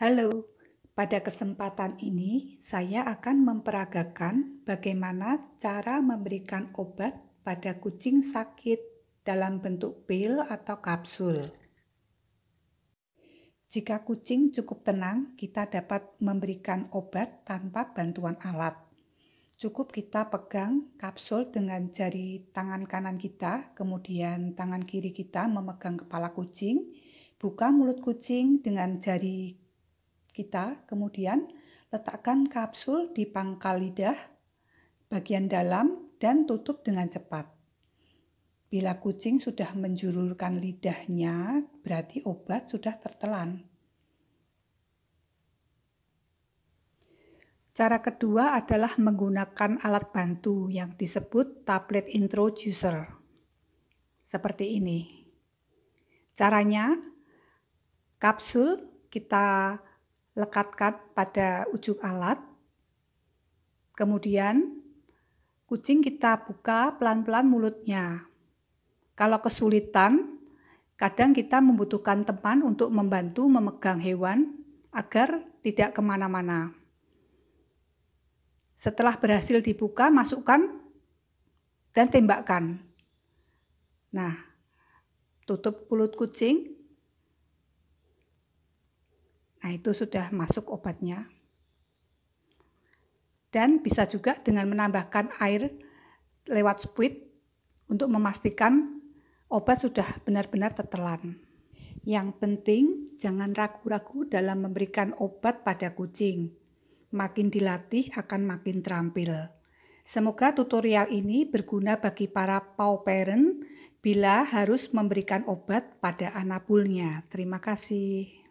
Halo, pada kesempatan ini saya akan memperagakan bagaimana cara memberikan obat pada kucing sakit dalam bentuk pil atau kapsul. Jika kucing cukup tenang, kita dapat memberikan obat tanpa bantuan alat. Cukup kita pegang kapsul dengan jari tangan kanan kita, kemudian tangan kiri kita memegang kepala kucing, buka mulut kucing dengan jari kita, kemudian letakkan kapsul di pangkal lidah bagian dalam dan tutup dengan cepat. Bila kucing sudah menjulurkan lidahnya, berarti obat sudah tertelan. Cara kedua adalah menggunakan alat bantu yang disebut tablet introducer. Seperti ini. Caranya, kapsul kita lekatkan pada ujung alat. Kemudian kucing kita buka pelan-pelan mulutnya. Kalau kesulitan, kadang kita membutuhkan teman untuk membantu memegang hewan agar tidak kemana-mana. Setelah berhasil dibuka, masukkan dan tembakkan. Nah, tutup mulut kucing Nah, itu sudah masuk obatnya. Dan bisa juga dengan menambahkan air lewat spuit untuk memastikan obat sudah benar-benar tertelan. Yang penting, jangan ragu-ragu dalam memberikan obat pada kucing. Makin dilatih akan makin terampil. Semoga tutorial ini berguna bagi para paw parent bila harus memberikan obat pada anak Terima kasih.